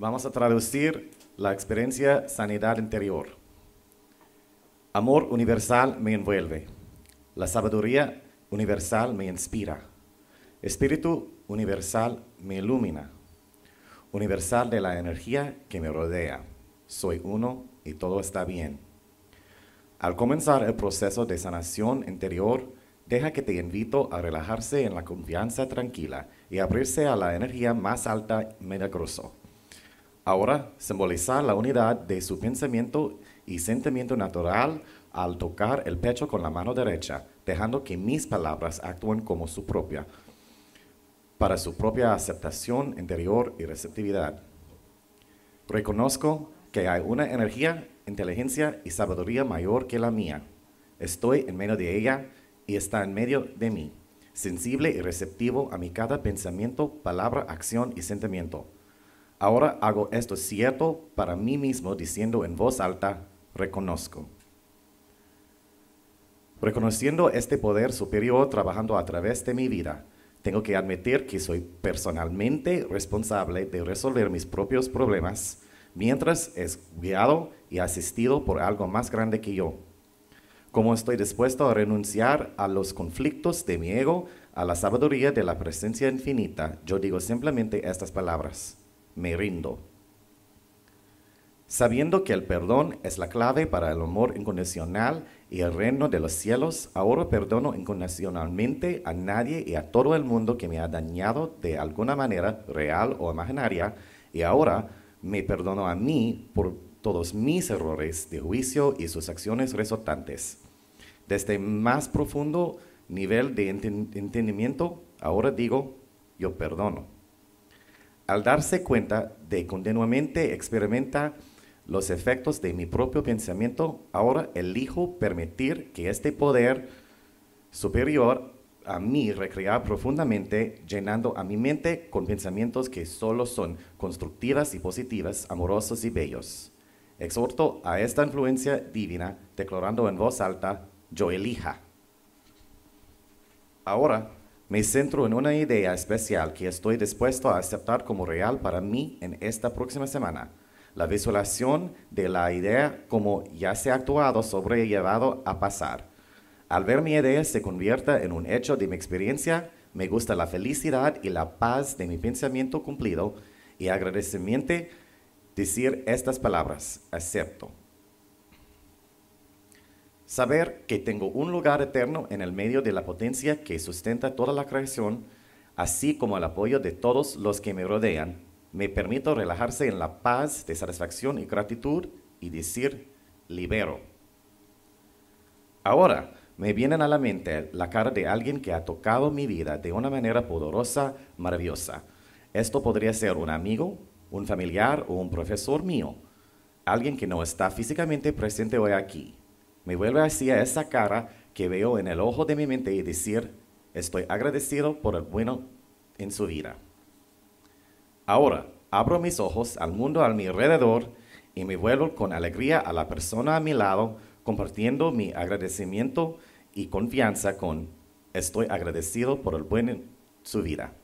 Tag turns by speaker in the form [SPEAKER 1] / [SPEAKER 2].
[SPEAKER 1] vamos a traducir la experiencia sanidad interior. Amor universal me envuelve. La sabiduría universal me inspira. Espíritu universal me ilumina. Universal de la energía que me rodea. Soy uno y todo está bien. Al comenzar el proceso de sanación interior, deja que te invito a relajarse en la confianza tranquila y abrirse a la energía más alta milagroso ahora simbolizar la unidad de su pensamiento y sentimiento natural al tocar el pecho con la mano derecha, dejando que mis palabras actúen como su propia, para su propia aceptación interior y receptividad. Reconozco que hay una energía, inteligencia y sabiduría mayor que la mía. Estoy en medio de ella y está en medio de mí, sensible y receptivo a mi cada pensamiento, palabra, acción y sentimiento. Ahora hago esto cierto para mí mismo diciendo en voz alta, reconozco. Reconociendo este poder superior trabajando a través de mi vida, tengo que admitir que soy personalmente responsable de resolver mis propios problemas mientras es guiado y asistido por algo más grande que yo. Como estoy dispuesto a renunciar a los conflictos de mi ego, a la sabiduría de la presencia infinita, yo digo simplemente estas palabras me rindo. Sabiendo que el perdón es la clave para el amor incondicional y el reino de los cielos, ahora perdono incondicionalmente a nadie y a todo el mundo que me ha dañado de alguna manera real o imaginaria, y ahora me perdono a mí por todos mis errores de juicio y sus acciones resultantes. Desde el más profundo nivel de entendimiento, ahora digo, yo perdono al darse cuenta de continuamente experimenta los efectos de mi propio pensamiento, ahora elijo permitir que este poder superior a mí recrea profundamente, llenando a mi mente con pensamientos que solo son constructivas y positivas, amorosos y bellos. Exhorto a esta influencia divina, declarando en voz alta, yo elija. Ahora me centro en una idea especial que estoy dispuesto a aceptar como real para mí en esta próxima semana. La visualización de la idea como ya se ha actuado sobre llevado a pasar. Al ver mi idea se convierta en un hecho de mi experiencia, me gusta la felicidad y la paz de mi pensamiento cumplido y agradecimiento decir estas palabras, acepto. Saber que tengo un lugar eterno en el medio de la potencia que sustenta toda la creación, así como el apoyo de todos los que me rodean, me permito relajarse en la paz de satisfacción y gratitud y decir, libero. Ahora, me vienen a la mente la cara de alguien que ha tocado mi vida de una manera poderosa, maravillosa. Esto podría ser un amigo, un familiar o un profesor mío, alguien que no está físicamente presente hoy aquí me vuelve hacia esa cara que veo en el ojo de mi mente y decir, estoy agradecido por el bueno en su vida. Ahora, abro mis ojos al mundo a mi alrededor y me vuelvo con alegría a la persona a mi lado, compartiendo mi agradecimiento y confianza con, estoy agradecido por el bueno en su vida.